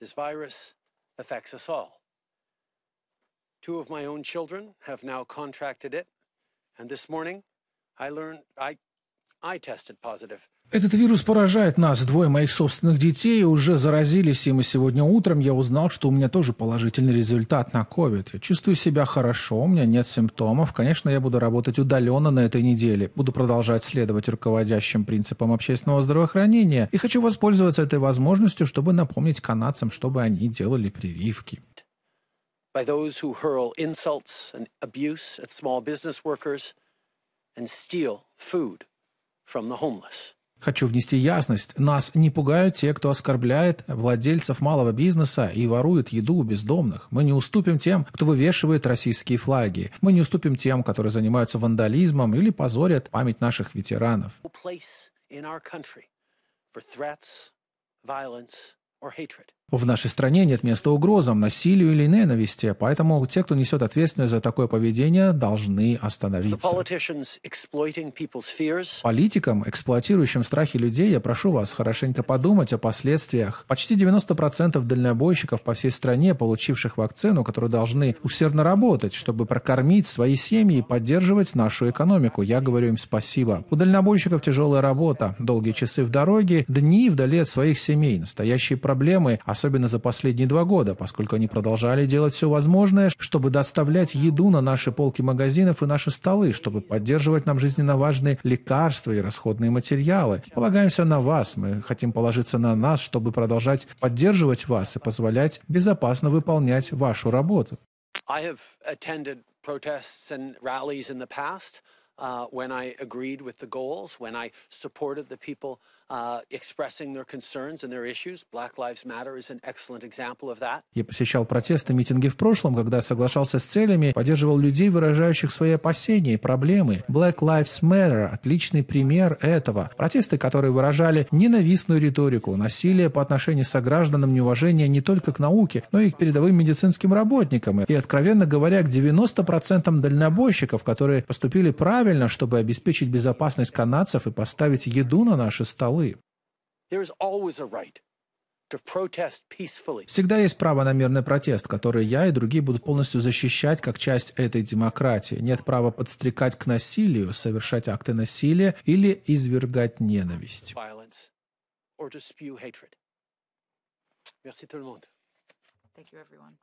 This virus affects us all. Two of my own children have now contracted it, and this morning I learned I Этот вирус поражает нас. Двое моих собственных детей уже заразились им, и сегодня утром я узнал, что у меня тоже положительный результат на COVID. Я чувствую себя хорошо, у меня нет симптомов. Конечно, я буду работать удаленно на этой неделе. Буду продолжать следовать руководящим принципам общественного здравоохранения. И хочу воспользоваться этой возможностью, чтобы напомнить канадцам, чтобы они делали прививки. By those who hurl insults and abuse at small business workers and steal food from the homeless. Хочу внести ясность. Нас не пугают те, кто оскорбляет владельцев малого бизнеса и ворует еду у бездомных. Мы не уступим тем, кто вывешивает российские флаги. Мы не уступим тем, которые занимаются вандализмом или позорят память наших ветеранов. Place in our country for threats, violence or hatred. В нашей стране нет места угрозам, насилию или ненависти, поэтому те, кто несет ответственность за такое поведение, должны остановиться. Политикам, эксплуатирующим страхи людей, я прошу вас хорошенько подумать о последствиях. Почти 90% дальнобойщиков по всей стране, получивших вакцину, которые должны усердно работать, чтобы прокормить свои семьи и поддерживать нашу экономику. Я говорю им спасибо. У дальнобойщиков тяжелая работа, долгие часы в дороге, дни вдали от своих семей, настоящие проблемы, а особенно за последние два года, поскольку они продолжали делать все возможное, чтобы доставлять еду на наши полки магазинов и наши столы, чтобы поддерживать нам жизненно важные лекарства и расходные материалы. Полагаемся на вас, мы хотим положиться на нас, чтобы продолжать поддерживать вас и позволять безопасно выполнять вашу работу. uh, when I agreed with the goals, when I supported the people Uh, Я посещал протесты, митинги в прошлом, когда соглашался с целями, поддерживал людей, выражающих свои опасения и проблемы. Black Lives Matter – отличный пример этого. Протесты, которые выражали ненавистную риторику, насилие по отношению к согражданам, неуважение не только к науке, но и к передовым медицинским работникам. И, откровенно говоря, к 90% дальнобойщиков, которые поступили правильно, чтобы обеспечить безопасность канадцев и поставить еду на наши столы. Всегда есть право на мирный протест, который я и другие будут полностью защищать как часть этой демократии. Нет права подстрекать к насилию, совершать акты насилия или извергать ненависть. Thank you, everyone.